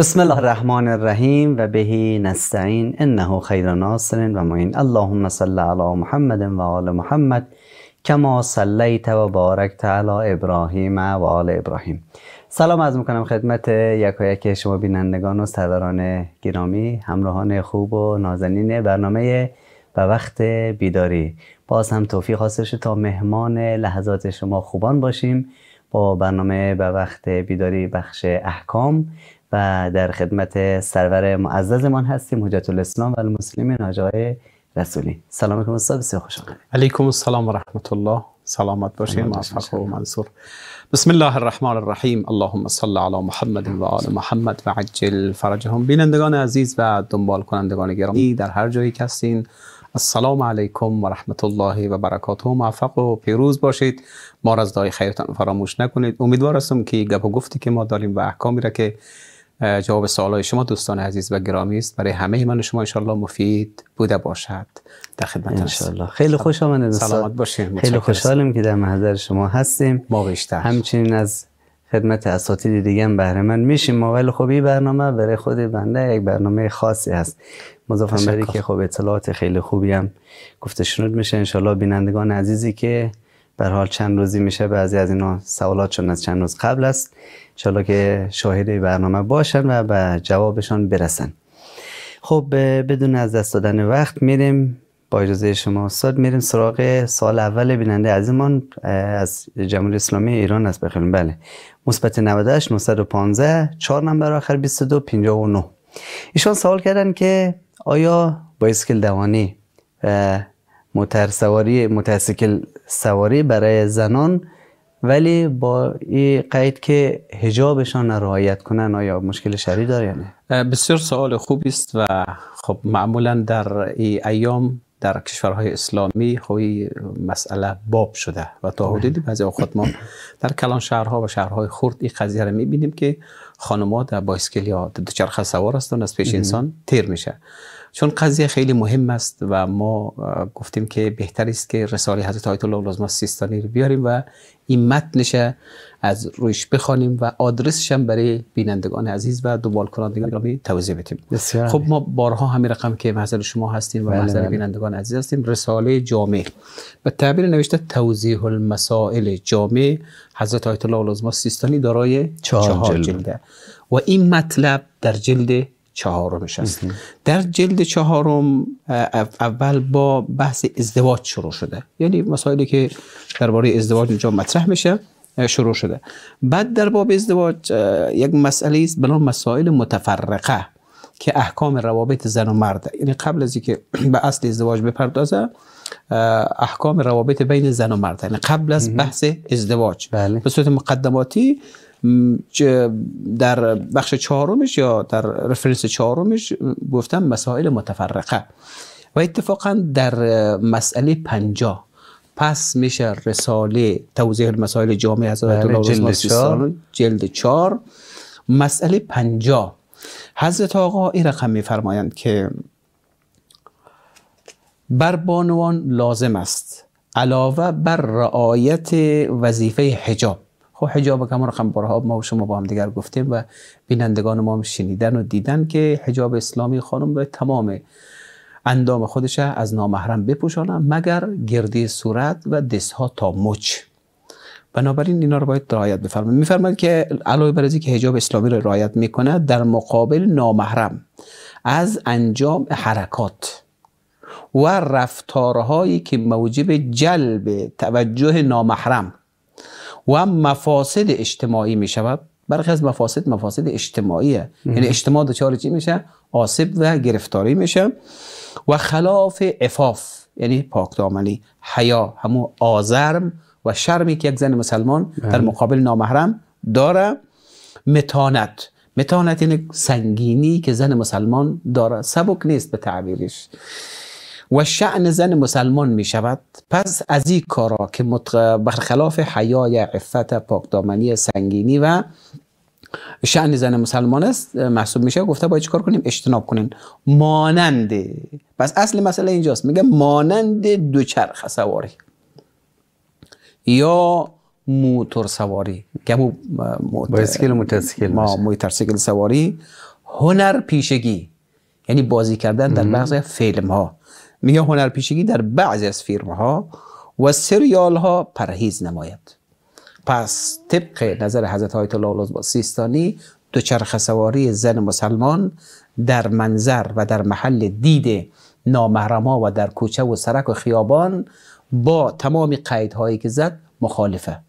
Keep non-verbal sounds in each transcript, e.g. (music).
بسم الله الرحمن الرحیم و بهی نستعین انه خیر ناصر و معین اللهم صل علی محمد و آل محمد کما صلیت و بارکت علی ابراهیم و آل ابراهیم سلام از میکنم خدمت یک و یک شما بینندگان و سروران گرامی همراهان خوب و نازنین برنامه و وقت بیداری باز هم توفیق حاصل شد تا مهمان لحظات شما خوبان باشیم با برنامه به وقت بیداری بخش احکام و در خدمت سرور معززمان هستیم حجت الاسلام و المسلمین آقای رسولی سلام علیکم استاد بسیار خوش آمدید علیکم السلام و رحمت الله سلامت باشید، موفق و منصور بسم الله الرحمن الرحیم اللهم صل علی محمد و آل محمد و عجل فرجهم بینندگان عزیز و دنبال کنندگان گرامی در هر جایی که هستین السلام علیکم و رحمت الله و برکاته موفق و پیروز باشید ما را از دای خیرتان فراموش نکنید امیدوار هستم که گپ و گفتی که ما داریم و احکامی را که جواب های شما دوستان عزیز و گرامی است برای همه من و شما انشالله مفید بوده باشد در خدمت انشاءالله خیلی خوش آمدید سلامت باشین خیلی خوشحالم که در محضر شما هستیم ما بیشتر همچنین از خدمت اساتید دیگه هم بهره من میشیم ما ولی خب این برنامه برای خود بنده یک برنامه خاصی هست مضافم برای که خب اطلاعات خیلی خوبی هم گفته شنود میشه انشالله بینندگان عزیزی که به حال چند روزی میشه بعضی از اینا چون از چند روز قبل است انشالله که شاهد برنامه باشن و به جوابشان برسن خب بدون از دست دادن وقت میریم با اجازه شما استاد میریم سراغ سال اول بیننده عزیزمان از جمهوری اسلامی ایران است بخیرون بله مثبت 98 915 4 نمبر آخر 22 59 ایشان سوال کردن که آیا با اسکل دوانی و سواری سواری برای زنان ولی با این قید که هجابشان رعایت کنن آیا مشکل شری داره یعنی؟ بسیار سوال خوبی است و خب معمولا در این ایام در کشورهای اسلامی خوی مسئله باب شده و تا حدودی بعضی اوقات ما در کلان شهرها و شهرهای خرد این قضیه را میبینیم که خانم‌ها در بایسکل یا دوچرخه سوار هستند از پیش انسان تیر میشه چون قضیه خیلی مهم است و ما گفتیم که بهتر است که رساله حضرت آیت الله لازم سیستانی رو بیاریم و این متنش از رویش بخوانیم و آدرسش هم برای بینندگان عزیز و دنبال کنندگان رو توضیح بدیم خب ما بارها همین رقم که محضر شما هستیم و بله، محضر بله. بینندگان عزیز هستیم رساله جامع و تعبیر نوشته توضیح المسائل جامع حضرت آیت الله لازم سیستانی دارای چهار جلده و این مطلب در جلد چهارمش است در جلد چهارم اول با بحث ازدواج شروع شده یعنی مسائلی که درباره ازدواج اینجا مطرح میشه شروع شده بعد در باب ازدواج یک مسئله است به مسائل متفرقه که احکام روابط زن و مرد یعنی قبل از اینکه (clears throat) به اصل ازدواج بپردازه احکام روابط بین زن و مرد یعنی قبل از بحث ازدواج بله. به صورت مقدماتی در بخش چهارمش یا در رفرنس چهارمش گفتم مسائل متفرقه و اتفاقا در مسئله پنجا، پس میشه رساله توضیح مسائل جامعه حضرت الله بله، جلد چار جلد مسئله پنجا. حضرت آقا این رقم میفرمایند که بر بانوان لازم است علاوه بر رعایت وظیفه حجاب خب حجاب هم رقم بارها خب ما و شما با هم دیگر گفتیم و بینندگان ما هم شنیدن و دیدن که حجاب اسلامی خانم به تمام اندام خودش از نامحرم بپوشانه مگر گردی صورت و دسها تا مچ بنابراین اینا رو باید رعایت بفرمایید میفرمایید که علاوه بر که حجاب اسلامی را رعایت میکنه در مقابل نامحرم از انجام حرکات و رفتارهایی که موجب جلب توجه نامحرم و مفاسد اجتماعی می شود برخی از مفاسد مفاسد اجتماعیه یعنی اجتماع دچار چی میشه آسیب و گرفتاری میشه و خلاف افاف یعنی پاکدامنی حیا همو آزرم و شرمی که یک زن مسلمان در مقابل نامحرم داره متانت متانت یعنی سنگینی که زن مسلمان داره سبک نیست به تعبیرش و شعن زن مسلمان می شود پس از این کارا که برخلاف حیای عفت پاکدامنی سنگینی و شعن زن مسلمان است محسوب میشه گفته باید چیکار کنیم اجتناب کنیم مانند پس اصل مسئله اینجاست میگه مانند دوچرخه سواری یا موتور سواری که موتور موتورسیکل سواری هنر پیشگی یعنی بازی کردن در بعضی فیلم ها میگه هنرپیشگی در بعضی از فیلم ها و سریال ها پرهیز نماید پس طبق نظر حضرت آیت الله سیستانی دوچرخه سواری زن مسلمان در منظر و در محل دید نامحرما و در کوچه و سرک و خیابان با تمام قیدهایی که زد مخالفه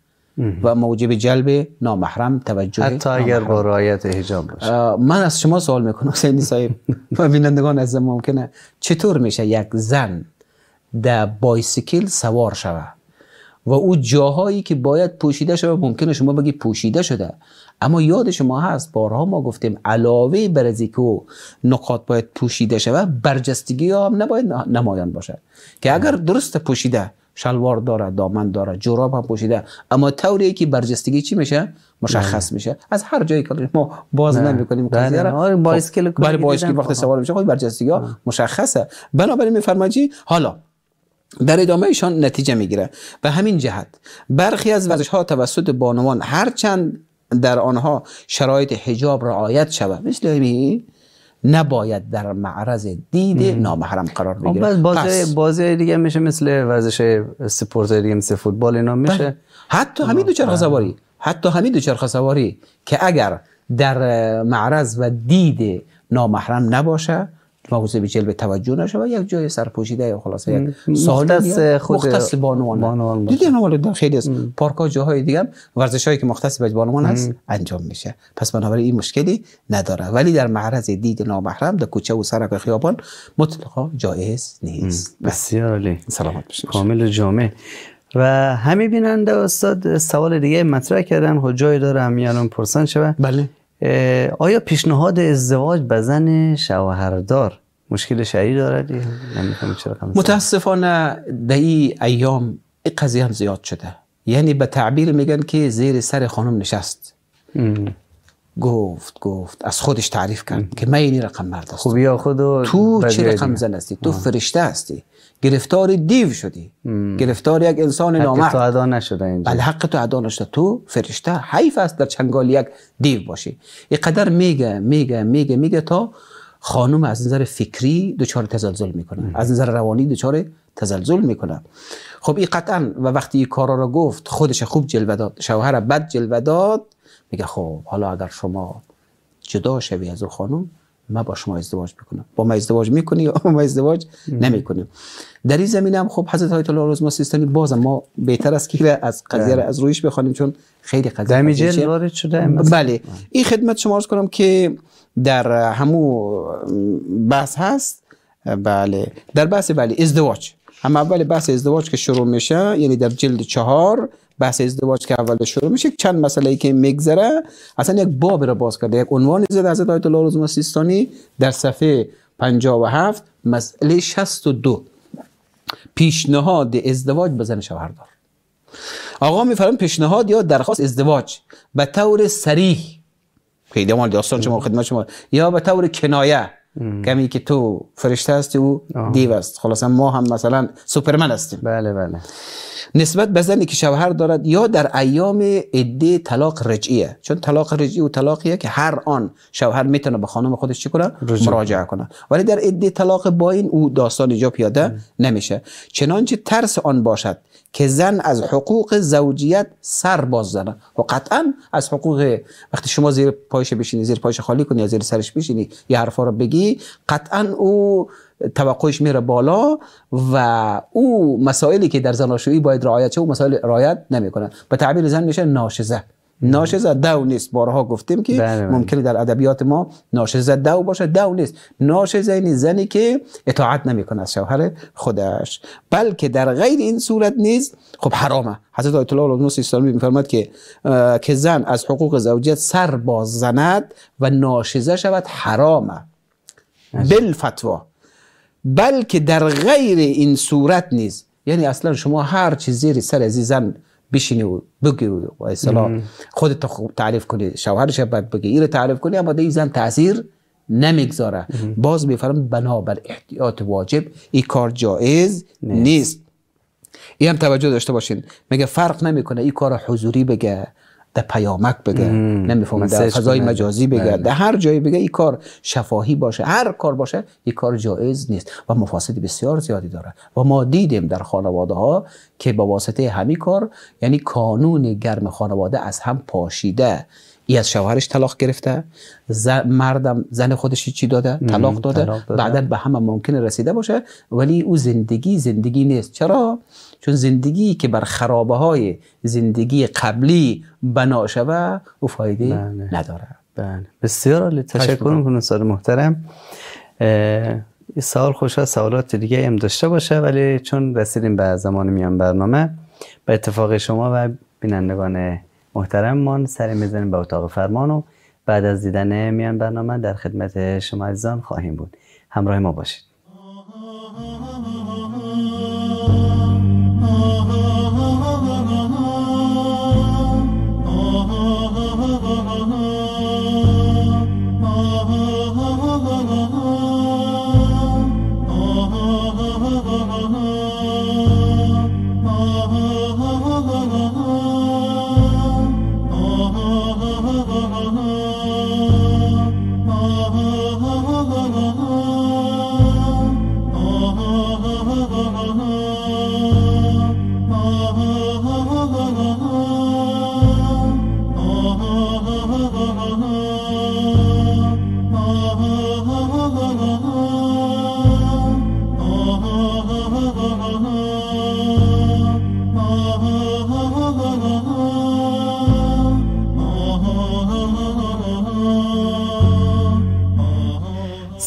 و موجب جلب نامحرم توجه حتی اگر با رعایت حجاب باشه من از شما سوال میکنم حسین صاحب و (laughs) بینندگان از ممکنه چطور میشه یک زن در بایسیکل سوار شود و او جاهایی که باید پوشیده شود ممکنه شما بگی پوشیده شده اما یاد شما هست بارها ما گفتیم علاوه بر از نقاط باید پوشیده شود برجستگی ها هم نباید نمایان باشه که اگر درست پوشیده شلوار داره دامن داره جوراب هم پوشیده اما طوری که برجستگی چی میشه مشخص بله. میشه از هر جایی که ما باز نمیکنیم بله، قضیه را آره، خب، برای با وقت سوال میشه خود خب، برجستگی ها مشخصه بنابراین میفرمایید حالا در ادامه ایشان نتیجه میگیره به همین جهت برخی از ورزش ها توسط بانوان هرچند در آنها شرایط حجاب رعایت شود مثل نباید در معرض دید نامحرم قرار خب، بگیره باز بازی بازی دیگه میشه مثل ورزش سپورت دیگه مثل فوتبال اینا بله. میشه حتی همین چرخ سواری حتی همین چرخ سواری که اگر در معرض و دید نامحرم نباشه مغوصه به جلب توجه و یک جای سرپوشیده یا خلاصه یک خود مختص بانوان, بانوان دیدین ولی در خیلی از پارک ها جاهای دیگه ورزش هایی که مختص به بانوان است انجام میشه پس بنابراین این مشکلی نداره ولی در معرض دید نامحرم در کوچه و سرک خیابان مطلقا جایز نیست بسیار عالی سلامت باشید کامل جامع و همین بیننده استاد سوال دیگه مطرح کردن خود جای داره الان شوه بله آیا پیشنهاد ازدواج به زن شوهردار مشکل شعری دارد متاسفانه در این ایام ای قضیه هم زیاد شده یعنی به تعبیر میگن که زیر سر خانم نشست گفت گفت از خودش تعریف کرد که من این رقم مرد هستم خود خب تو چه رقم زن هستی تو فرشته هستی گرفتار دیو شدی گرفتار یک انسان نامرد حق تو نشده اینجا بله حق تو ادا نشده تو فرشته حیف است در چنگال یک دیو باشی اینقدر میگه میگه میگه میگه تا خانم از نظر فکری دچار تزلزل میکنه از نظر روانی دچار تزلزل میکنه خب این قطعا و وقتی این کارا را گفت خودش خوب جلوه داد شوهر بد جلوه داد میگه خب حالا اگر شما جدا شوی از خانم من با شما ازدواج میکنم با ما ازدواج میکنی یا ما (laughs) ازدواج نمیکنیم در این زمینه هم خب حضرت آیت الله روزما سیستانی بازم ما بهتر است که از قضیه بله. از رویش بخوانیم چون خیلی قضیه دمیجل وارد شده بله این خدمت شما عرض کنم که در همو بحث هست بله در بحث بله ازدواج هم اول بحث ازدواج که شروع میشه یعنی در جلد چهار بحث ازدواج که اول شروع میشه چند مسئله ای که میگذره اصلا یک باب را باز کرده یک عنوان زده حضرت آیت الله روزم سیستانی در صفحه 57 مسئله 62 پیشنهاد ازدواج بزن زن شوهردار آقا میفرمایند پیشنهاد یا درخواست ازدواج به طور صریح پیدا مال داستان شما خدمت شما یا به طور کنایه کمی که تو فرشته هستی او دیو است خلاصا ما هم مثلا سوپرمن هستیم بله بله نسبت به زنی که شوهر دارد یا در ایام عده طلاق رجعیه چون طلاق رجعی و طلاقیه که هر آن شوهر میتونه به خانم خودش چیکار کنه مراجعه کنه ولی در عده طلاق با این او داستان جا پیاده نمیشه چنانچه ترس آن باشد که زن از حقوق زوجیت سر باز زنه و خب قطعا از حقوق وقتی شما زیر پایش بشینی زیر پایش خالی کنی یا زیر سرش بشینی یه حرفا رو بگی قطعا او توقعش میره بالا و او مسائلی که در زناشویی باید رعایت شه او مسائل رعایت نمیکنه به تعبیر زن میشه ناشزه ناشز دو نیست بارها گفتیم که بله، بله. ممکنه در ادبیات ما ناشزه دو باشه دو نیست ناشز این یعنی زنی که اطاعت نمیکنه از شوهر خودش بلکه در غیر این صورت نیست خب حرامه حضرت آیت الله العظمی اسلامی میفرماد که که زن از حقوق زوجیت سر باز زند و ناشزه شود حرامه فتوا، بلکه در غیر این صورت نیز یعنی اصلا شما هر چیزی زیر سر از زن بشینی و بگی و اصلا خودت تعریف کنی شوهرش باید بگی این تعریف کنی اما این زن تاثیر نمیگذاره باز میفرم بنابر احتیاط واجب این کار جایز نیست. نیست. این هم توجه داشته باشین میگه فرق نمیکنه این کار حضوری بگه در پیامک بگه نمیفهمه در فضای مجازی بگه بله. در هر جایی بگه این کار شفاهی باشه هر کار باشه این کار جایز نیست و مفاسد بسیار زیادی داره و ما دیدیم در خانواده ها که با واسطه همین کار یعنی کانون گرم خانواده از هم پاشیده ای از شوهرش طلاق گرفته زن مردم زن خودش چی داده طلاق داده, داده. بعدا به همه ممکنه رسیده باشه ولی او زندگی زندگی نیست چرا چون زندگی که بر خرابه های زندگی قبلی بنا شوه او فایده بله. نداره بله. بسیار بسیار تشکر میکنم سال محترم این سال خوشا سوالات دیگه هم داشته باشه ولی چون رسیدیم به زمان میان برنامه به اتفاق شما و بینندگان محترممان سری میزنیم به اتاق فرمان و بعد از دیدن میان برنامه در خدمت شما عزیزان خواهیم بود همراه ما باشید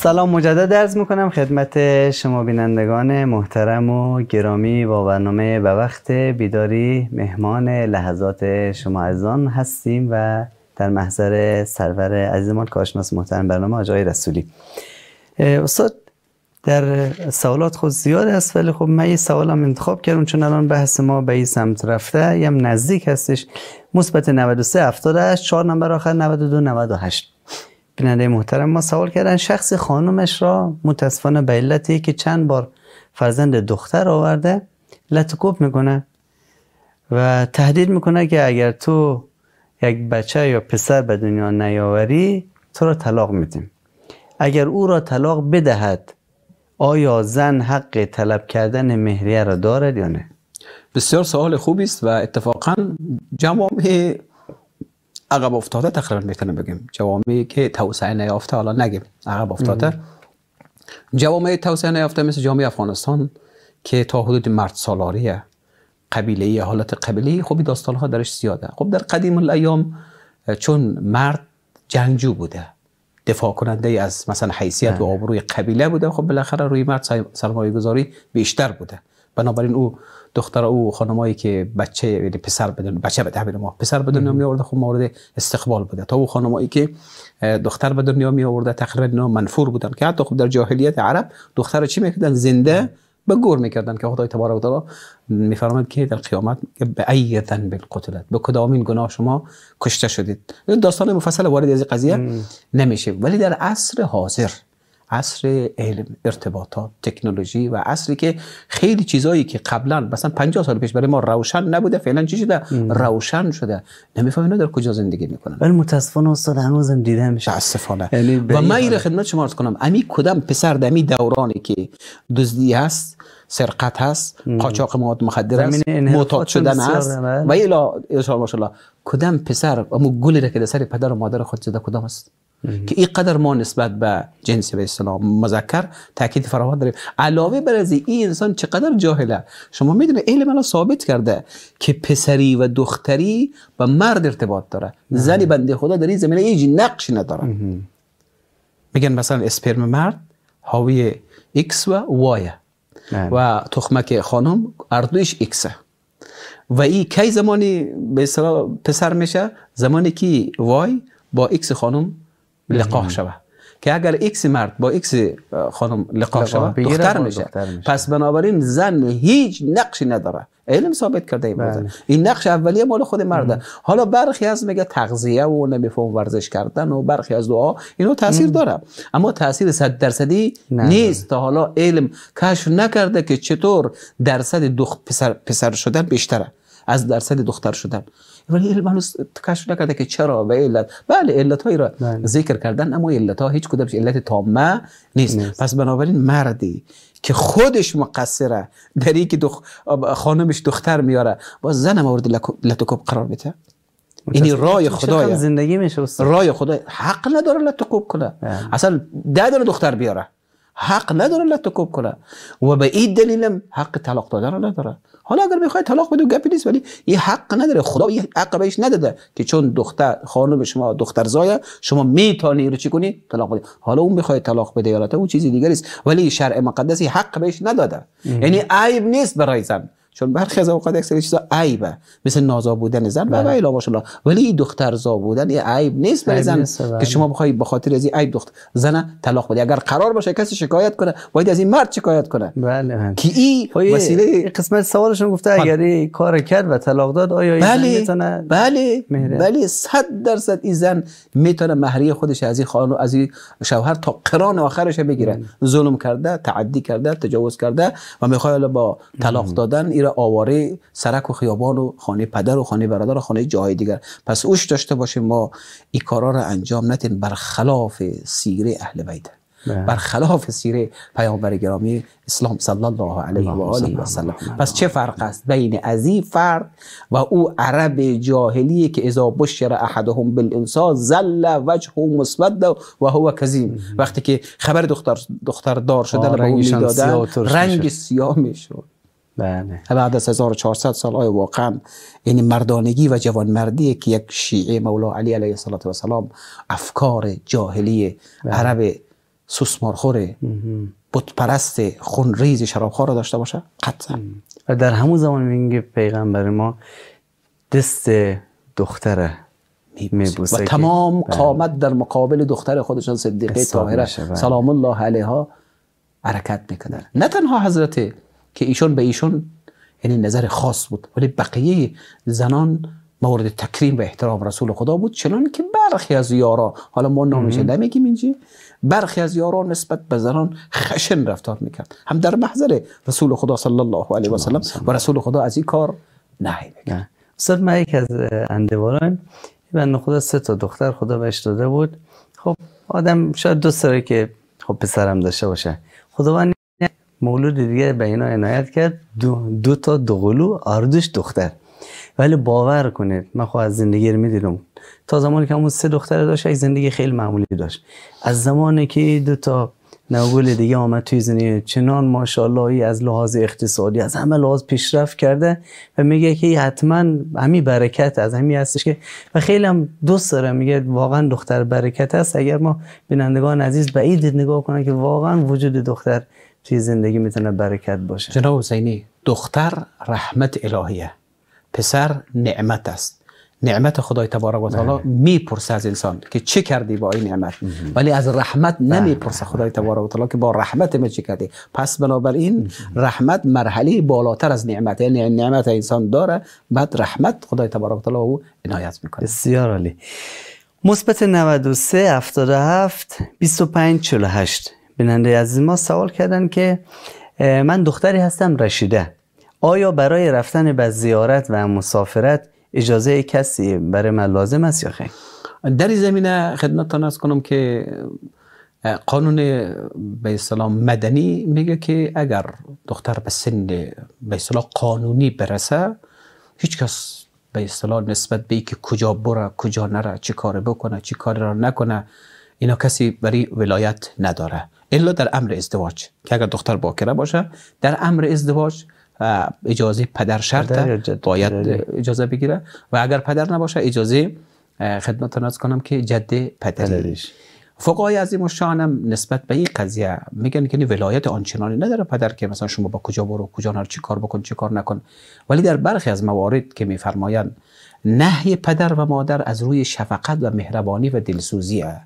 سلام مجدد درز میکنم خدمت شما بینندگان محترم و گرامی با برنامه به وقت بیداری مهمان لحظات شما عزیزان هستیم و در محضر سرور عزیزمان کارشناس محترم برنامه آجای رسولی استاد در سوالات خود زیاد است ولی خب من یه سوالم انتخاب کردم چون الان بحث ما به این سمت رفته هم نزدیک هستش مثبت 93 78 4 نمبر آخر 92 98 بیننده محترم ما سوال کردن شخص خانمش را متاسفانه به علتی که چند بار فرزند دختر آورده لطکوب میکنه و تهدید میکنه که اگر تو یک بچه یا پسر به دنیا نیاوری تو را طلاق میدیم اگر او را طلاق بدهد آیا زن حق طلب کردن مهریه را دارد یا نه بسیار سوال خوبی است و اتفاقا جمعه عقب افتاده تقریبا میتونم بگیم جوامعی که توسعه نیافته حالا نگیم عقب افتاده جوامع توسعه نیافته مثل جامعه افغانستان که تا حدود مرد سالاریه قبیله ای حالت قبیله خوبی داستان ها درش زیاده خب در قدیم الایام چون مرد جنگجو بوده دفاع کننده از مثلا حیثیت بله. و آبروی قبیله بوده خب بالاخره روی مرد سرمایه گذاری بیشتر بوده بنابراین او دختر او خانمایی که بچه یعنی پسر بدون بچه به تعبیر ما پسر به دنیا می آورد خب مورد استقبال بوده تا او خانمایی که دختر به دنیا می آورد تقریبا منفور بودن که حتی خب در جاهلیت عرب دختر رو چی میکردن زنده به گور میکردن که خدای تبارک و تعالی میفرماید که در قیامت به ای ذنب قتلت به کدامین گناه شما کشته شدید داستان مفصل وارد از قضیه نمیشه ولی در عصر حاضر عصر علم ارتباطات تکنولوژی و عصری که خیلی چیزایی که قبلا مثلا 50 سال پیش برای ما روشن نبوده فعلا چی شده روشن شده نمیفهمم اینا در کجا زندگی میکنن ولی متاسفانه استاد هنوزم دیده میشه متاسفانه یعنی و من این خدمت شما عرض کنم امی کدام پسر دمی دورانی که دزدی هست سرقت هست قاچاق مواد مخدر است معتاد شدن هست و الا الله کدام پسر امو گلی که در سر پدر و مادر خود زده کدام است که این قدر ما نسبت به جنس به اسلام مذکر تاکید فراوان داریم علاوه بر از این انسان چقدر جاهله شما میدونه علم الان ثابت کرده که پسری و دختری به مرد ارتباط داره زنی بنده خدا در این زمینه هیچ نقشی نداره میگن مثلا اسپرم مرد حاوی X و Y بله. و تخمک خانم اردویش X و این کی زمانی به پسر میشه زمانی که وای با ایکس خانم بله. لقاح شوه که اگر ایکس مرد با ایکس خانم لقاح شود خب، دختر میشه پس بنابراین زن هیچ نقشی نداره علم ثابت کرده این بله. این نقش اولیه مال خود مرده حالا برخی از میگه تغذیه و نمیفهم ورزش کردن و برخی از دعا اینو تاثیر داره اما تاثیر صد درصدی نیست تا حالا علم کشف نکرده که چطور درصد دخت پسر, پسر شدن بیشتره از درصد دختر شدن ولی علم هنوز کشف نکرده که چرا به علت بله علت هایی را بله. ذکر کردن اما علت ها هیچ کدامش علت تامه نیست. پس بنابراین مردی که خودش مقصره در اینکه دخ... خانمش دختر میاره با زن مورد لتکوب قرار بده اینی رای خدای زندگی میشه رای خدای حق نداره لطکوب کنه بله. اصلا ده دختر بیاره حق نداره لتکوب کنه و به این دلیلم حق طلاق دادن نداره حالا اگر میخوای طلاق بده گپی نیست ولی این حق نداره خدا این حق بهش نداده که چون دختر خانم شما دختر زای شما میتونی رو چی کنی طلاق بده حالا اون میخوای طلاق بده یا اون چیزی دیگری است ولی شرع مقدس حق بهش نداده یعنی عیب نیست برای زن چون برخی از اوقات یک چیزا عیبه مثل نازا بودن زن و شاء بله. ماشاءالله ولی دخترزا بودن یه عیب نیست برای زن که بله. شما بخوای به خاطر از این عیب دختر زن طلاق بده اگر قرار باشه کسی شکایت کنه باید از این مرد شکایت کنه بله, بله. که این خب، وسیله قسمت سوالشون گفته اگر کار کرد و طلاق داد آیا این بله. بله مهره. بله 100 درصد این زن میتونه مهریه خودش از این خانو از این شوهر تا قران آخرش بگیره ظلم کرده تعدی کرده تجاوز کرده و میخواد با طلاق دادن آواره سرک و خیابان و خانه پدر و خانه برادر و خانه جاهای دیگر پس اوش داشته باشیم ما این کارا را انجام ندیم برخلاف سیره اهل بیت بله. برخلاف سیره پیامبر گرامی اسلام صلی الله علیه و آله و سلم پس چه فرق است بین ازی فرد و او عرب جاهلی که اذا بشر احدهم بالانسا زل وجهه مسود و هو کذیم وقتی که خبر دختر دختر دار شدن رنگ سیاه میشد بله بعد از 1400 سال آیا واقعا یعنی مردانگی و جوانمردی که یک شیعه مولا علی علیه السلام افکار جاهلی بله. عرب سوسمارخور خون خونریز شرابخوار را داشته باشه قطعا و در همون زمان میگه پیغمبر ما دست دختره میبوسه و تمام بله. قامت در مقابل دختر خودشان صدیقه طاهره بله. سلام الله علیها حرکت میکنن نه تنها حضرت که ایشون به ایشون یعنی نظر خاص بود ولی بقیه زنان مورد تکریم و احترام رسول خدا بود چنان که برخی از یارا حالا ما نامش نمیگیم اینجی برخی از یارا نسبت به زنان خشن رفتار میکرد هم در محضر رسول خدا صلی الله علیه و سلم و رسول خدا از این کار نهی میکرد استاد من یک از اندواران من خدا سه تا دختر خدا بهش داده بود خب آدم شاید دوست داره که خب پسرم داشته باشه خداوند مولود دیگه به اینا عنایت کرد دو, دو تا دوقلو آردوش دختر ولی باور کنید من خو خب از زندگی رو میدیدم تا زمانی که همون سه دختر داشت یک زندگی خیلی معمولی داشت از زمانی که دو تا نوگل دیگه آمد توی زندگی چنان ماشاءالله از لحاظ اقتصادی از همه لحاظ پیشرفت کرده و میگه که حتما همین برکت از همین هستش که و خیلی هم دوست داره میگه واقعا دختر برکت است اگر ما بینندگان عزیز بعید نگاه کنن که واقعا وجود دختر توی زندگی میتونه برکت باشه جناب حسینی دختر رحمت الهیه پسر نعمت است نعمت خدای تبارک و بله. تعالی میپرسه از انسان که چه کردی با این نعمت ولی از رحمت بله. نمیپرسه خدای تبارک و تعالی که با رحمت من چه کردی پس بنابراین رحمت مرحله بالاتر از نعمت یعنی نعمت انسان داره بعد رحمت خدای تبارک و تعالی او عنایت میکنه بسیار عالی مثبت 93 77 25 48 بیننده عزیز ما سوال کردن که من دختری هستم رشیده آیا برای رفتن به زیارت و مسافرت اجازه کسی برای من لازم است یا خیر در این زمینه خدمتتان از کنم که قانون به اسلام مدنی میگه که اگر دختر به سن به اصطلاح قانونی برسه هیچ کس به اصطلاح نسبت به اینکه کجا بره کجا نره چی کار بکنه چی کار را نکنه اینا کسی برای ولایت نداره الا در امر ازدواج که اگر دختر باکره باشه در امر ازدواج اجازه پدر شرط باید اجازه بگیره و اگر پدر نباشه اجازه خدمت ناز کنم که جد پدریش فقای از و شانم نسبت به این قضیه میگن که ولایت آنچنانی نداره پدر که مثلا شما با کجا برو کجا نر چی کار بکن چی کار نکن ولی در برخی از موارد که میفرمایند نهی پدر و مادر از روی شفقت و مهربانی و دلسوزیه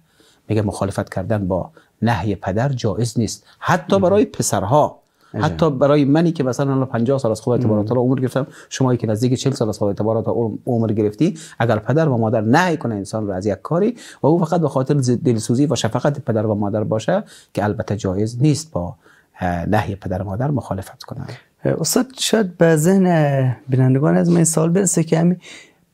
میگه مخالفت کردن با نهی پدر جایز نیست حتی برای پسرها حتی برای منی که مثلا الان 50 سال از خدای تبارک الله عمر گرفتم شما که نزدیک 40 سال از خود تعالی عمر گرفتی اگر پدر و مادر نهی کنه انسان رو از یک کاری و او فقط به خاطر دلسوزی و شفقت پدر و مادر باشه که البته جایز نیست با نهی پدر و مادر مخالفت کنه استاد شاید به ذهن بینندگان از من سال برسه که همین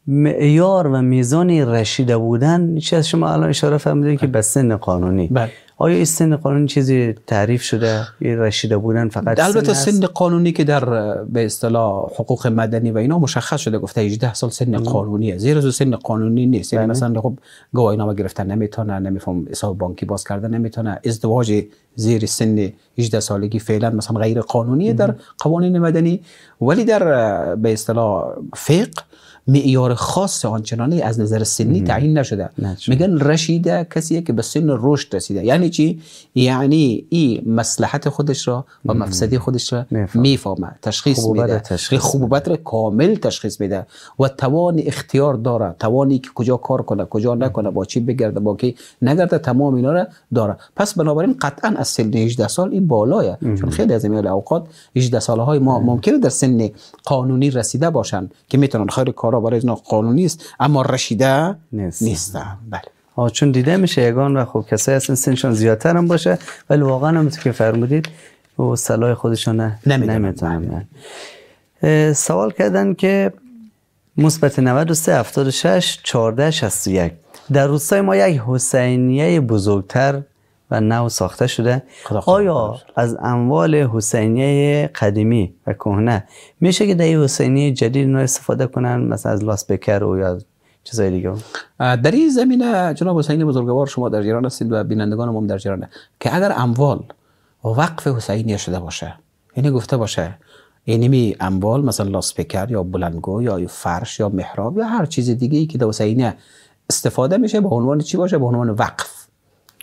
معیار و میزان رشیده بودن چه از شما الان اشاره فرمودید که بله. به سن قانونی بله. آیا این سن قانونی چیزی تعریف شده یه رشیده بودن فقط البته سن, سن قانونی که در به اصطلاح حقوق مدنی و اینا مشخص شده گفته 18 سال سن قانونیه زیر از سن قانونی نیست یعنی بله. مثلا خب گواهی نامه گرفتن نمیتونه نمیفهم حساب بانکی باز کرده نمیتونه ازدواج زیر سن 18 سالگی فعلا مثلا غیر قانونیه در قوانین مدنی ولی در به اصطلاح فقه معیار خاص آنچنانی از نظر سنی تعیین نشده میگن رشیده کسیه که به سن رشد رسیده یعنی چی یعنی این مصلحت خودش را و مفسدی خودش را میفهمه تشخیص میده خوبت را کامل تشخیص میده و توان اختیار داره توانی که کجا کار کنه کجا نکنه با چی بگرده با کی نگرده تمام اینا را داره پس بنابراین قطعا از سن 18 سال این بالایه چون خیلی از میل اوقات 18 سالهای ما ممکنه در سن قانونی رسیده باشن که میتونن خیر کار را اینا قانونی است اما رشیده نیست. نیستن بله چون دیده میشه یگان و خب کسایی هستن سنشان زیادتر هم باشه ولی واقعا هم که فرمودید و صلاح خودشان نمیتونن سوال کردن که مثبت 93 76 14 61 در روستای ما یک حسینیه بزرگتر و نو ساخته شده آیا از اموال حسینیه قدیمی و کهنه میشه که در این حسینیه جدید نو استفاده کنن مثلا از لاس بکر و یا چیزای دیگه در این زمینه جناب حسین بزرگوار شما در جریان هستید و بینندگان هم در جریان که اگر اموال وقف حسینیه شده باشه یعنی گفته باشه اینمی یعنی اموال مثلا لاس پیکر یا بلندگو یا فرش یا محراب یا هر چیز دیگه ای که در حسینیه استفاده میشه به عنوان چی باشه به عنوان وقف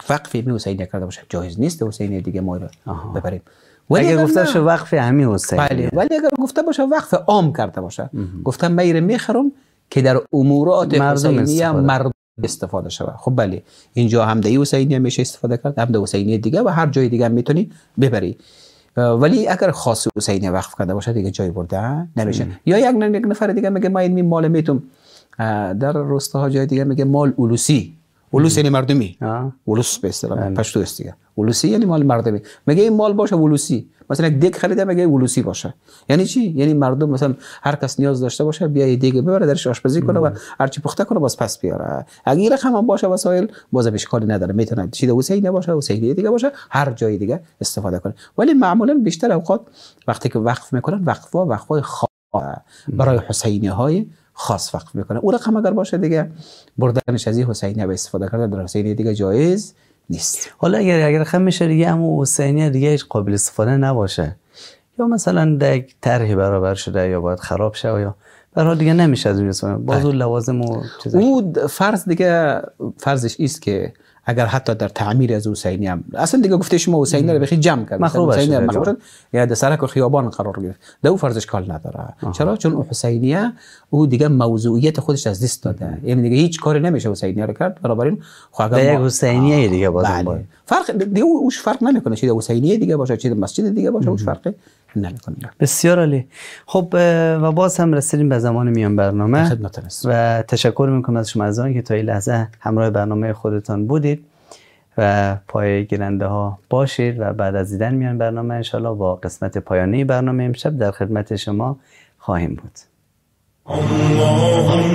وقف ابن حسین نکرده باشه جایز نیست حسین دیگه ما رو ببریم ولی اگر گفته باشه وقف همین حسین بله ولی اگر گفته باشه وقف عام کرده باشه گفتم میره میخرم که در امورات هم مردم استفاده شود خب بله اینجا هم همدهی هم میشه استفاده کرد هم حسینی دیگه و هر جای دیگه میتونی ببری ولی اگر خاص حسینی وقف کرده باشه دیگه جای برده نمیشه یا یک نفر دیگه میگه ما این مال میتون در روستاها جای دیگه میگه مال اولوسی ولوس یعنی مردمی ولوس به اصطلاح بله. پشتو است دیگه ولوسی یعنی مال مردمی مگه این مال باشه ولوسی مثلا یک دیگ خریده مگه ولوسی باشه یعنی چی یعنی مردم مثلا هر کس نیاز داشته باشه بیا یه دیگ ببره درش آشپزی کنه و هر چی پخته کنه باز پس بیاره اگه این رقم هم باشه وسایل باز بهش کاری نداره میتونه چی حسین نباشه حسین دیگه باشه هر جای دیگه استفاده کنه ولی معمولا بیشتر اوقات وقتی که وقف میکنن وقفا وقفای برای حسینی های خاص وقف میکنه او رقم اگر باشه دیگه بردنش از این حسینیه به استفاده کردن در حسینیه دیگه جایز نیست حالا اگر اگر رقم میشه دیگه هم حسینیه دیگه قابل استفاده نباشه یا مثلا در طرح برابر شده یا باید خراب شه یا برای دیگه نمیشه از اون باز بله. اون لوازم و او فرض دیگه فرضش ایست که اگر حتی در تعمیر از حسینی هم اصلا دیگه گفته شما حسینی رو بخی جمع کرد حسینی مخروب یا در سرک و خیابان قرار گرفت دو فرضش کال نداره چرا چون او حسینیه او دیگه موضوعیت خودش از دست داده یعنی دیگه هیچ کاری نمیشه حسینی رو کرد برابر این دیگه بازم بله. فرق دیگه اوش فرق نمیکنه چه حسینیه دیگه باشه چه مسجد دیگه باشه اوش فرق نمیکنه بسیار عالی خب و باز هم رسیدیم به زمان میان برنامه و تشکر میکنم از شما از که تا این لحظه همراه برنامه خودتان بودید و پای گیرنده ها باشید و بعد از دیدن میان برنامه انشالله با قسمت پایانی برنامه امشب در خدمت شما خواهیم بود اللهم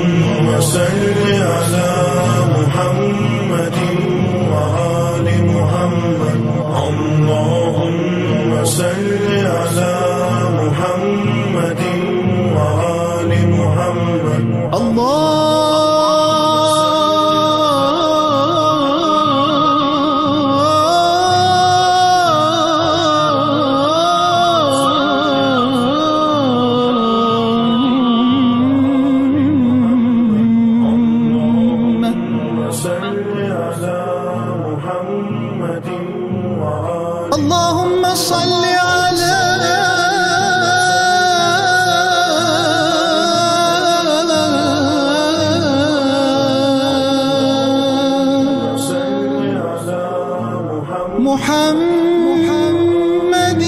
محمد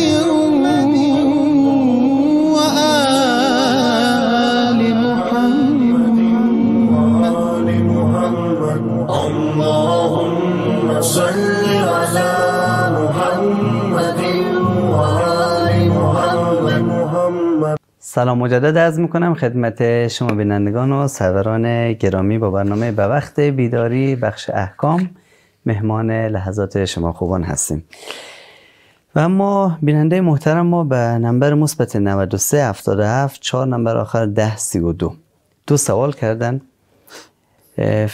وآل محمد محمد سلام مجدد عرض میکنم خدمت شما بینندگان و سروران گرامی با برنامه به وقت بیداری بخش احکام مهمان لحظات شما خوبان هستیم و اما بیننده محترم ما به نمبر مثبت 93 77 4 نمبر آخر 10 32 دو سوال کردن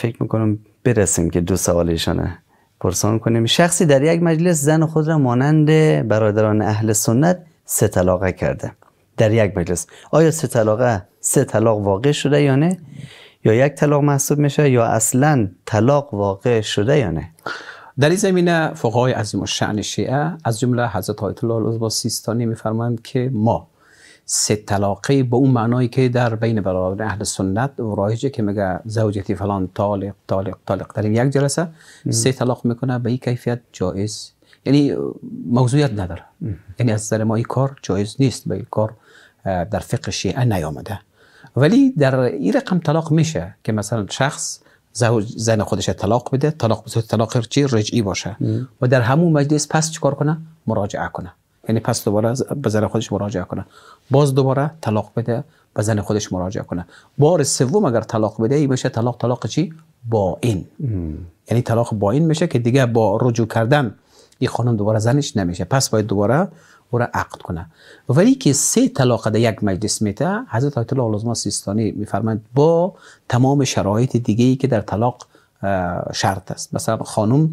فکر میکنم برسیم که دو سوال ایشانه پرسان کنیم شخصی در یک مجلس زن خود را مانند برادران اهل سنت سه طلاقه کرده در یک مجلس آیا سه طلاقه سه طلاق واقع شده یا نه یا یک طلاق محسوب میشه یا اصلا طلاق واقع شده یا نه در این زمینه فقهای عظیم و شعن شیعه از جمله حضرت آیت الله العظما سیستانی میفرمایند که ما سه طلاقی به اون معنایی که در بین برادران اهل سنت و رایجه که میگه زوجتی فلان طالق طالق طالق در یک جلسه سه طلاق میکنه به این کیفیت جایز یعنی موضوعیت نداره یعنی از نظر ما این کار جایز نیست به کار در فقه شیعه نیامده ولی در این رقم طلاق میشه که مثلا شخص زوج زن خودش طلاق بده طلاق بده طلاق چی رجعی باشه و در همون مجلس پس چیکار کنه مراجعه کنه یعنی پس دوباره به زن خودش مراجعه کنه باز دوباره طلاق بده به زن خودش مراجعه کنه بار سوم اگر طلاق بده این میشه طلاق طلاق چی با این یعنی طلاق با این میشه که دیگه با رجوع کردن این خانم دوباره زنش نمیشه پس باید دوباره او را عقد کنه ولی که سه طلاق در یک مجلس میته حضرت آیت الله العظما سیستانی میفرماید با تمام شرایط دیگه ای که در طلاق شرط است مثلا خانم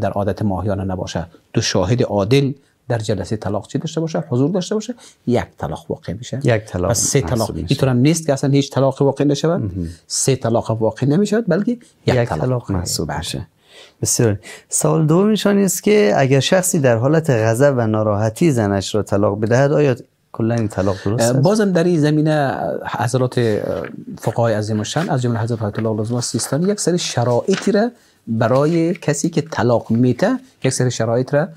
در عادت ماهیانه نباشه دو شاهد عادل در جلسه طلاق چی داشته باشه حضور داشته باشه یک طلاق واقع میشه یک طلاق پس سه طلاق اینطور نیست که اصلا هیچ طلاق واقع نشود سه طلاق واقع نمیشود بلکه یک, یک طلاق, طلاق محسوب میشه بسیار سوال دومیشان است که اگر شخصی در حالت غضب و ناراحتی زنش را طلاق بدهد آیا کلا این طلاق درست است بازم در این زمینه حضرات فقهای عظیم الشان از جمله حضرت آیت الله لازم سیستانی یک سری شرایطی را برای کسی که طلاق میته یک سری شرایط را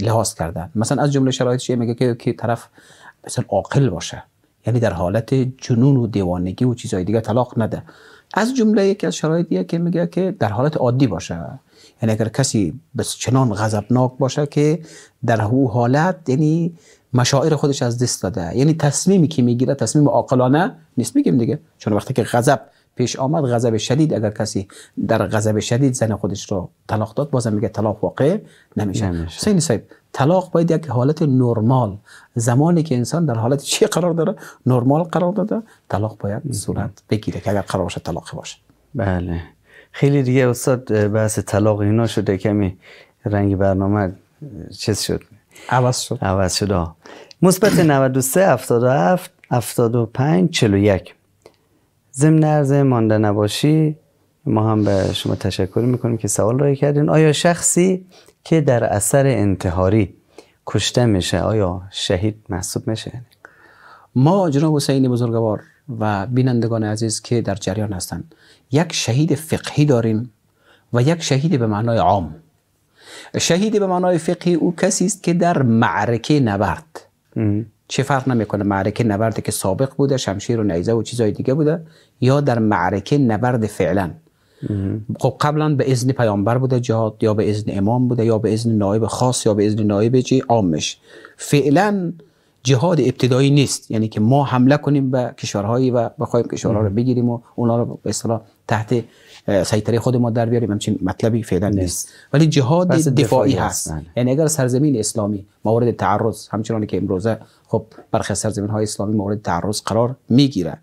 لحاظ کرده. مثلا از جمله شرایطش میگه که که طرف مثلا عاقل باشه یعنی در حالت جنون و دیوانگی و چیزهای دیگه طلاق نده از جمله یکی از شرایطیه که میگه که در حالت عادی باشه یعنی اگر کسی بس چنان غضبناک باشه که در او حالت یعنی مشاعر خودش از دست داده یعنی تصمیمی که میگیره تصمیم عاقلانه نیست میگیم دیگه چون وقتی که غضب پیش آمد غضب شدید اگر کسی در غضب شدید زن خودش رو طلاق داد بازم میگه طلاق واقع نمیشه حسین صاحب طلاق باید یک حالت نرمال زمانی که انسان در حالت چی قرار داره نرمال قرار داده طلاق باید صورت بگیره که اگر قرار باشه طلاق باشه بله خیلی دیگه استاد بحث طلاق اینا شده کمی رنگ برنامه چیز شد عوض شد عوض شد مثبت 93 77 75 41 ضمن عرض مانده نباشی ما هم به شما تشکر میکنیم که سوال رای کردین آیا شخصی که در اثر انتحاری کشته میشه آیا شهید محسوب میشه؟ ما جناب حسین بزرگوار و بینندگان عزیز که در جریان هستند یک شهید فقهی داریم و یک شهید به معنای عام شهید به معنای فقهی او کسی است که در معرکه نبرد چه فرق نمیکنه معرکه نبردی که سابق بوده شمشیر و نیزه و چیزای دیگه بوده یا در معرکه نبرد فعلا خب قبلا به اذن پیامبر بوده جهاد یا به اذن امام بوده یا به اذن نایب خاص یا به اذن نایب چی عامش فعلا جهاد ابتدایی نیست یعنی که ما حمله کنیم به کشورهایی و بخوایم کشورها رو بگیریم و اونا رو به اصطلاح تحت سیطره خود ما در بیاریم همچین مطلبی فعلا نیست ولی جهاد دفاعی, دفاعی هست بله. یعنی اگر سرزمین اسلامی مورد تعرض همچنان که امروزه خب برخی سرزمین های اسلامی مورد تعرض قرار میگیره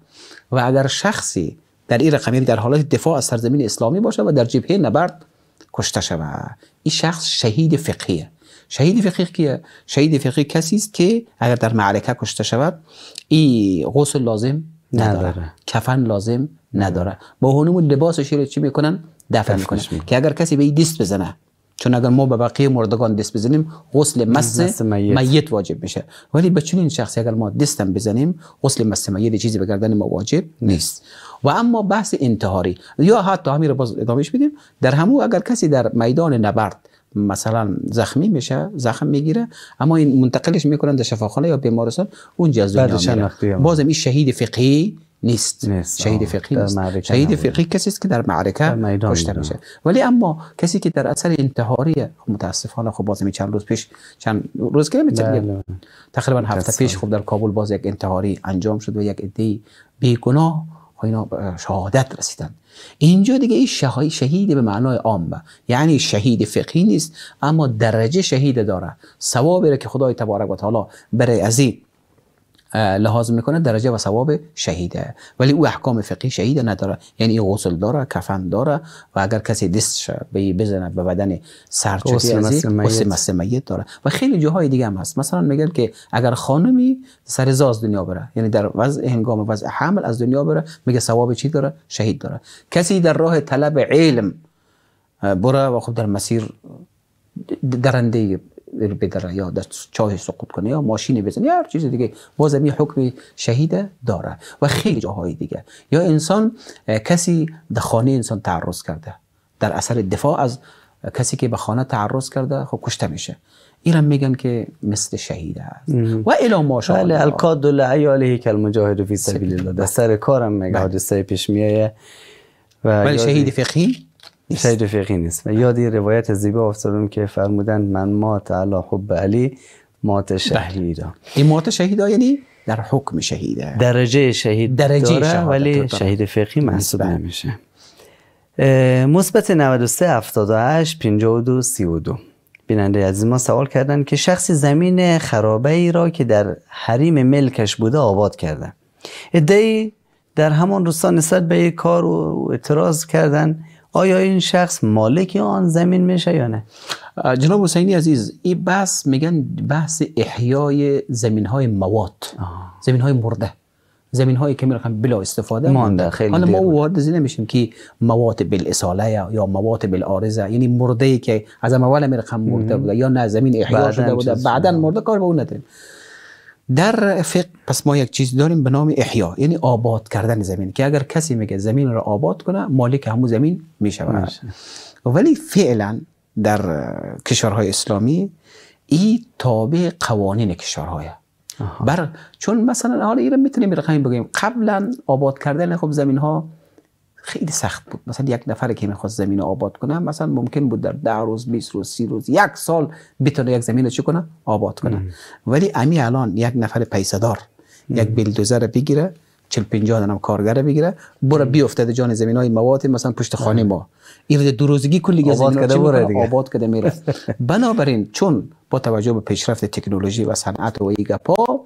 و اگر شخصی در این رقم در حالت دفاع از سرزمین اسلامی باشه و در جبهه نبرد کشته شود این شخص شهید فقیه شهید فقیه کیه شهید فقیه کسی است که اگر در معرکه کشته شود این غسل لازم نداره. کفن لازم نداره با هنوم لباسش رو چی میکنن دفع میکنن که اگر کسی به دست بزنه چون اگر ما به بقیه مردگان دست بزنیم غسل مس میت. واجب میشه ولی به چنین شخصی اگر ما دستم بزنیم غسل مس میت چیزی به گردن ما واجب نیست و اما بحث انتحاری یا حتی همین رو باز ادامهش بدیم در همو اگر کسی در میدان نبرد مثلا زخمی میشه زخم میگیره اما این منتقلش میکنن در شفاخانه یا بیمارستان اونجا از دنیا میره بازم این شهید فقهی نیست, شهید فقهی نیست شهید فقهی کسی است که در معرکه کشته میشه ولی اما کسی که در اثر انتحاری خب متاسفانه خب بازم چند روز پیش چند روز که بله. تقریبا هفته پیش خب در کابل باز یک انتحاری انجام شد و یک عده بیگناه اینا شهادت رسیدن اینجا دیگه این شهید, شهید به معنای عام یعنی شهید فقهی نیست اما درجه شهید داره ثوابی که خدای تبارک و تعالی برای عزیز لحاظ میکنه درجه و ثواب شهیده ولی او احکام فقهی شهید نداره یعنی غسل داره کفن داره و اگر کسی دستش به بزنه به بدن سرچکی، از غسل داره و خیلی جاهای دیگه هم هست مثلا میگن که اگر خانمی سر زاز دنیا بره یعنی در وضع هنگام وضع حمل از دنیا بره میگه ثواب چی داره شهید داره کسی در راه طلب علم بره و خب در مسیر درنده بره یا در چاه سقوط کنه یا ماشینی بزنه یا هر چیز دیگه بازم یه حکم شهید داره و خیلی جاهای دیگه یا انسان کسی در خانه انسان تعرض کرده در اثر دفاع از کسی که به خانه تعرض کرده خب کشته میشه ایران میگن که مثل شهید است و الا ما شاء الله القاد فی سبیل الله در سر کارم مگه بله. حادثه پیش میایه و بله، شهید فقهی شهید فقی نیست و یاد یه روایت زیبا افتادم که فرمودن من مات علا حب علی مات بله. شهیدا این مات شهیدا یعنی در حکم شهیده درجه شهید درجه داره ولی شهید فقی بله. محسوب نمیشه مثبت 93 78 52 32 بیننده از ما سوال کردن که شخصی زمین خرابه ای را که در حریم ملکش بوده آباد کرده ادعی در همان روستا نسبت به کار و اعتراض کردن آیا این شخص مالک آن زمین میشه یا نه جناب حسینی عزیز این بحث میگن بحث احیای زمین های مواد زمین های مرده زمین هایی که میرخم بلا استفاده مانده خیلی حالا ما وارد زی نمیشیم که مواد بالاصاله یا مواد بالعارضه یعنی مرده که از اول میرخم مرده بوده یا نه زمین احیا شده بوده بعدا مرده کار به اون نداریم در فقه پس ما یک چیز داریم به نام احیا یعنی آباد کردن زمین که اگر کسی میگه زمین را آباد کنه مالک همون زمین میشه ولی فعلا در کشورهای اسلامی این تابع قوانین کشورهای بر چون مثلا حالا ایران میتونیم بگیم قبلا آباد کردن خب زمین ها خیلی سخت بود مثلا یک نفر که میخواست زمین آباد کنه مثلا ممکن بود در ده روز 20 روز سی روز یک سال بتونه یک زمین چی کنه آباد کنه ولی امی الان یک نفر پیسدار یک بلدوزر بگیره چل 50 دنم کارگر بگیره بره بیفته جان زمین های مواد مثلا پشت خانه ما این دو روزگی کلی آباد کده بره آباد کده میره (laughs) بنابراین چون با توجه به پیشرفت تکنولوژی و صنعت و ایگپا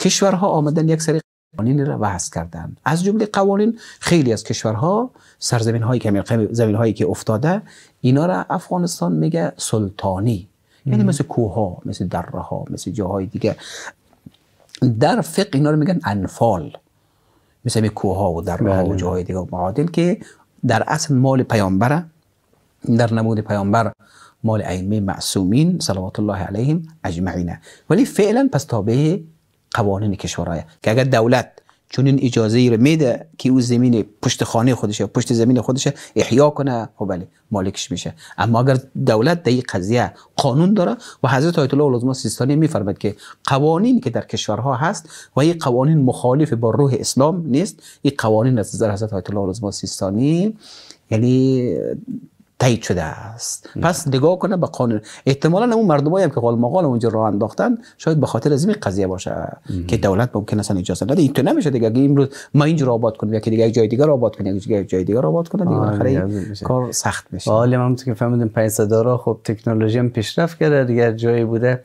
کشورها آمدن یک سری قوانین را وحث کردند از جمله قوانین خیلی از کشورها سرزمین هایی که زمین هایی که افتاده اینا را افغانستان میگه سلطانی یعنی مثل کوه مثل دره ها مثل جاهای دیگه در فقه اینا رو میگن انفال مثل کوه ها و دره ها و بله. جاهای دیگه و که در اصل مال پیامبره در نمود پیامبر مال ائمه معصومین صلوات الله علیهم اجمعینه ولی فعلا پس تابع قوانین کشورهای که اگر دولت چون این اجازه ای رو میده که او زمین پشت خانه خودشه پشت زمین خودشه احیا کنه خب بله مالکش میشه اما اگر دولت در این قضیه قانون داره و حضرت آیت الله العظما سیستانی میفرماد که قوانین که در کشورها هست و این قوانین مخالف با روح اسلام نیست این قوانین از نظر حضرت آیت الله العظما سیستانی یعنی تایید شده است پس نگاه کنه به قانون احتمالا اون مردمایی هم که قال مقال اونجا راه انداختن شاید به خاطر از این قضیه باشه ام. که دولت ممکن است اجازه نده این تو نمیشه دیگه اگه امروز ما اینجا را آباد کنیم یکی دیگه یک جای دیگه را آباد کنیم یک جای دیگه را آباد کنیم دیگه آره، بالاخره کار سخت میشه حالا ما که فهمیدیم 500 را خب تکنولوژی هم پیشرفت کرده دیگه جایی بوده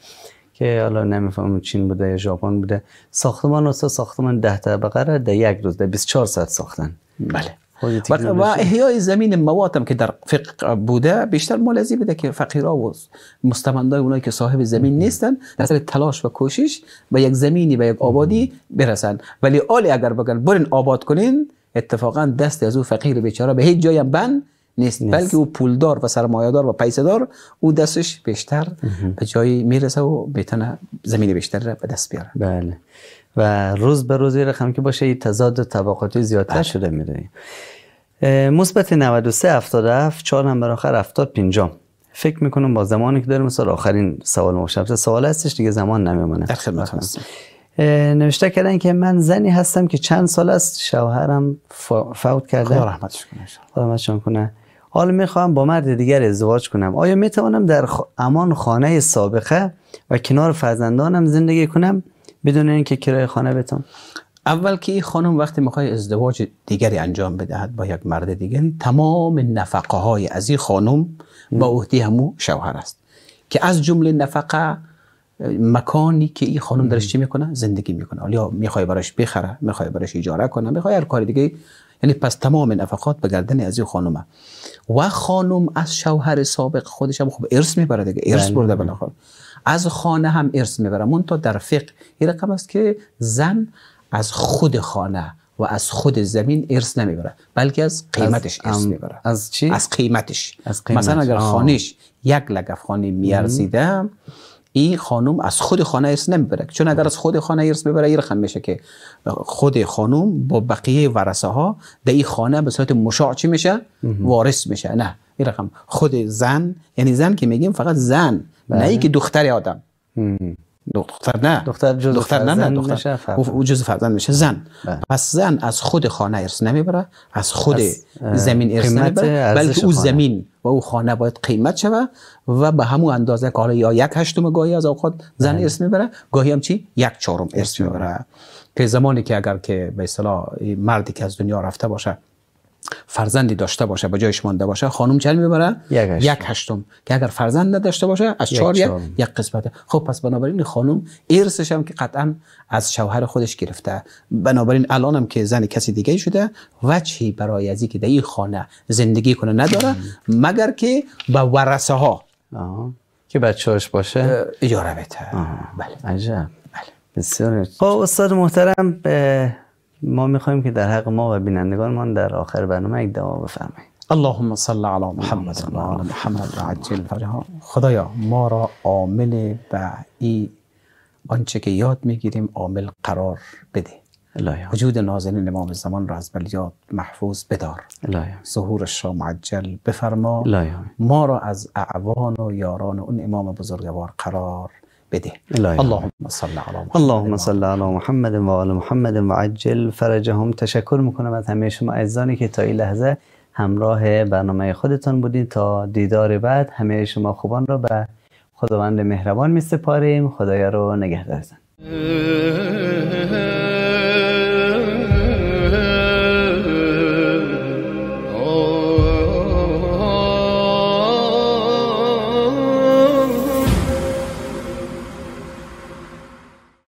که حالا نمیفهمم چین بوده یا ژاپن بوده ساختمان اصلا ساختمان 10 طبقه را در یک روز در 24 ساعت ساختن بله و احیای زمین مواتم که در فقه بوده بیشتر ملزی بده که فقیرا و مستمندای اونایی که صاحب زمین نیستن در تلاش و کوشش به یک زمینی به یک آبادی برسن ولی آلی اگر بگن برین آباد کنین اتفاقا دست از او فقیر بیچاره به هیچ جایم بند نیست بلکه او پولدار و سرمایه‌دار و پیسه‌دار او دستش بیشتر به جایی میرسه و بتونه زمین بیشتر را به دست بیاره بله و روز به روز رقم که باشه تضاد طبقاتی زیادتر بله. شده میره مثبت 93 77 4 هم آخر 70 پنجم فکر میکنم با زمانی که داریم مثلا آخرین سوال مشابه سوال هستش دیگه زمان نمیمونه در خدمت نوشته کردن که من زنی هستم که چند سال است شوهرم فوت کرده خدا رحمتش کنه رحمتش کنه حالا میخواهم با مرد دیگر ازدواج کنم آیا میتوانم در امان خانه سابقه و کنار فرزندانم زندگی کنم بدون که کرایه خانه بتون اول که این خانم وقتی میخوای ازدواج دیگری انجام بدهد با یک مرد دیگر تمام نفقه های از این خانم با عهده همو شوهر است که از جمله نفقه مکانی که این خانم درش چی میکنه زندگی میکنه یا میخوای براش بخره میخوای براش اجاره کنه میخوای هر کاری دیگه یعنی پس تمام نفقات به گردن از این خانومه و خانم از شوهر سابق خودش هم خب ارث میبره دیگه ارث بله. برده بالاخره از خانه هم ارث اون تا در فقه این رقم است که زن از خود خانه و از خود زمین ارث نمیبره بلکه از قیمتش ارث میبره از چی از قیمتش, از قیمت. مثلا اگر خانش یک لگف خانه میارزیده این خانم از خود خانه ارث نمیبره چون اگر از خود خانه ارث ببره این رقم میشه که خود خانم با بقیه ورثه ها در این خانه به صورت مشاع چی میشه وارث میشه نه این رقم خود زن یعنی زن که میگیم فقط زن نه بله. اینکه دختر آدم دختر نه دختر جز دختر نه نه دختر او جز فرزند میشه زن بله. پس زن از خود خانه ارث نمیبره از خود زمین ارث نمیبره بلکه او زمین و او خانه باید قیمت شوه و به همون اندازه که حالا یا یک هشتم گاهی از اوقات زن بله. ارث میبره گاهی هم چی یک چهارم ارث میبره که زمانی که اگر که به اصطلاح مردی که از دنیا رفته باشه فرزندی داشته باشه به جایش مانده باشه خانم چند میبره یک هشتم که اگر فرزند نداشته باشه از چهار یک, یک خب پس بنابراین خانم ارثش هم که قطعا از شوهر خودش گرفته بنابراین الانم که زن کسی دیگه شده وچی برای ازی که در این خانه زندگی کنه نداره (clears throat) مگر که به ورسه ها که هاش باشه اجاره بده بله عجب بله بسیار خب استاد محترم ما میخوایم که در حق ما و بینندگانمان در آخر برنامه یک دعا بفرمایید اللهم صل علی محمد و علی محمد و عجل خدایا ما را عامل و ای آنچه که یاد میگیریم عامل قرار بده الهی. وجود نازنین امام زمان را از بلیات محفوظ بدار الهی. ظهور شام معجل بفرما الهی. ما را از اعوان و یاران اون امام بزرگوار قرار بده اللهم صل علی محمد اللهم صل محمد و آل محمد و عجل فرجهم تشکر میکنم از همه شما عزیزانی که تا این لحظه همراه برنامه خودتان بودید تا دیدار بعد همه شما خوبان را به خداوند مهربان می سپاریم خدایا رو نگهدارتان